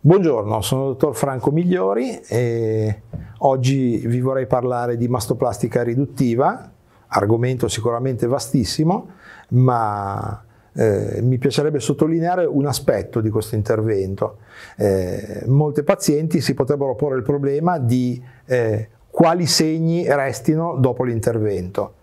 Buongiorno, sono il dottor Franco Migliori e oggi vi vorrei parlare di mastoplastica riduttiva, argomento sicuramente vastissimo, ma eh, mi piacerebbe sottolineare un aspetto di questo intervento. Eh, molte pazienti si potrebbero porre il problema di eh, quali segni restino dopo l'intervento.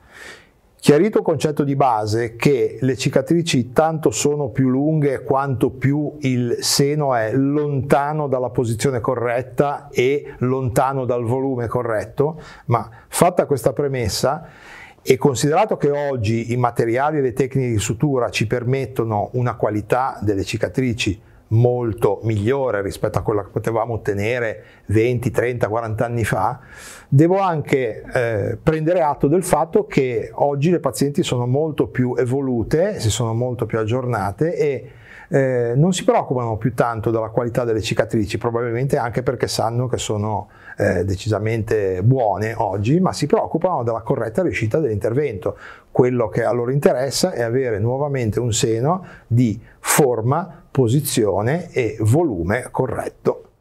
Chiarito il concetto di base che le cicatrici tanto sono più lunghe quanto più il seno è lontano dalla posizione corretta e lontano dal volume corretto, ma fatta questa premessa e considerato che oggi i materiali e le tecniche di sutura ci permettono una qualità delle cicatrici molto migliore rispetto a quella che potevamo ottenere 20, 30, 40 anni fa, devo anche eh, prendere atto del fatto che oggi le pazienti sono molto più evolute, si sono molto più aggiornate e eh, non si preoccupano più tanto della qualità delle cicatrici, probabilmente anche perché sanno che sono eh, decisamente buone oggi, ma si preoccupano della corretta riuscita dell'intervento. Quello che a loro interessa è avere nuovamente un seno di forma, posizione e volume corretto.